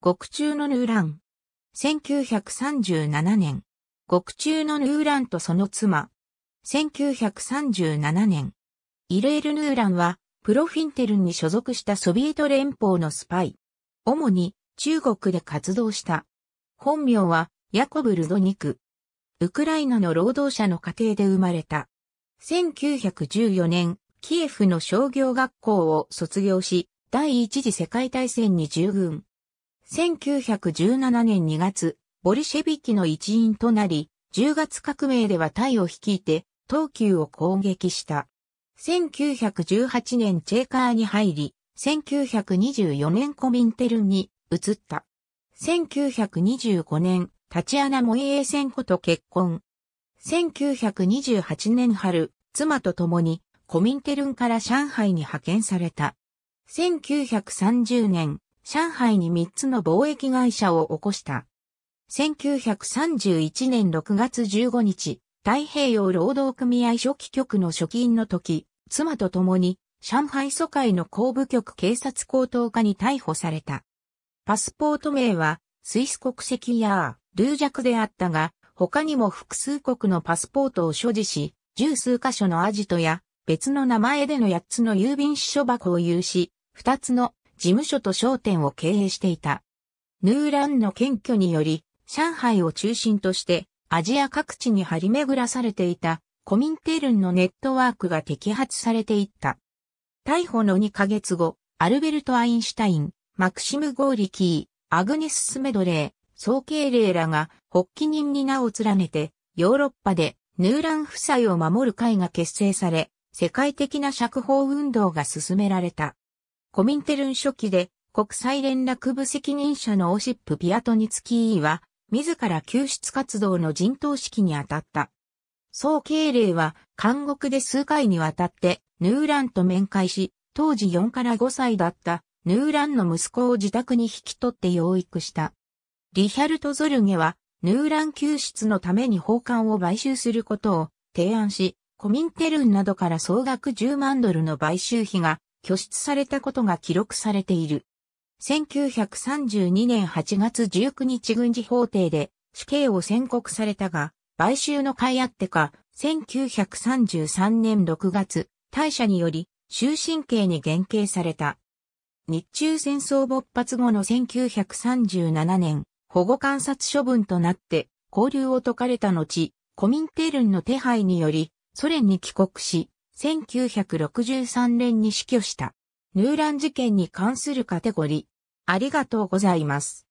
獄中のヌーラン。1937年、獄中のヌーランとその妻。1937年、イレール・ヌーランは、プロフィンテルンに所属したソビエト連邦のスパイ。主に、中国で活動した。本名は、ヤコブ・ルドニク。ウクライナの労働者の家庭で生まれた。1914年、キエフの商業学校を卒業し、第一次世界大戦に従軍。1917年2月、ボリシェビキの一員となり、10月革命ではタイを率いて、東急を攻撃した。1918年チェーカーに入り、1924年コミンテルンに移った。1925年、タチアナ・モイエーセンコと結婚。1928年春、妻と共にコミンテルンから上海に派遣された。1930年、上海に3つの貿易会社を起こした。1931年6月15日、太平洋労働組合初期局の期員の時、妻と共に上海疎開の公部局警察高等課に逮捕された。パスポート名はスイス国籍やルージャクであったが、他にも複数国のパスポートを所持し、十数箇所のアジトや別の名前での八つの郵便支所箱を有し、二つの事務所と商店を経営していた。ヌーランの検挙により、上海を中心としてアジア各地に張り巡らされていたコミンテルンのネットワークが摘発されていった。逮捕の2ヶ月後、アルベルト・アインシュタイン、マクシム・ゴーリキー、アグネス・スメドレー、総慶霊らが発起人に名を連ねて、ヨーロッパでヌーラン夫妻を守る会が結成され、世界的な釈放運動が進められた。コミンテルン初期で国際連絡部責任者のオシップ・ピアトニツキーは、自ら救出活動の陣頭指揮に当たった。総経礼は、監獄で数回にわたって、ヌーランと面会し、当時4から5歳だったヌーランの息子を自宅に引き取って養育した。リヒャルト・ゾルゲは、ヌーラン救出のために法官を買収することを提案し、コミンテルンなどから総額10万ドルの買収費が拠出されたことが記録されている。1932年8月19日軍事法廷で死刑を宣告されたが、買収の甲斐あってか、1933年6月、大社により終身刑に減刑された。日中戦争勃発後の1937年、保護観察処分となって、交流を解かれた後、コミンテルンの手配により、ソ連に帰国し、1963年に死去した。ヌーラン事件に関するカテゴリー。ありがとうございます。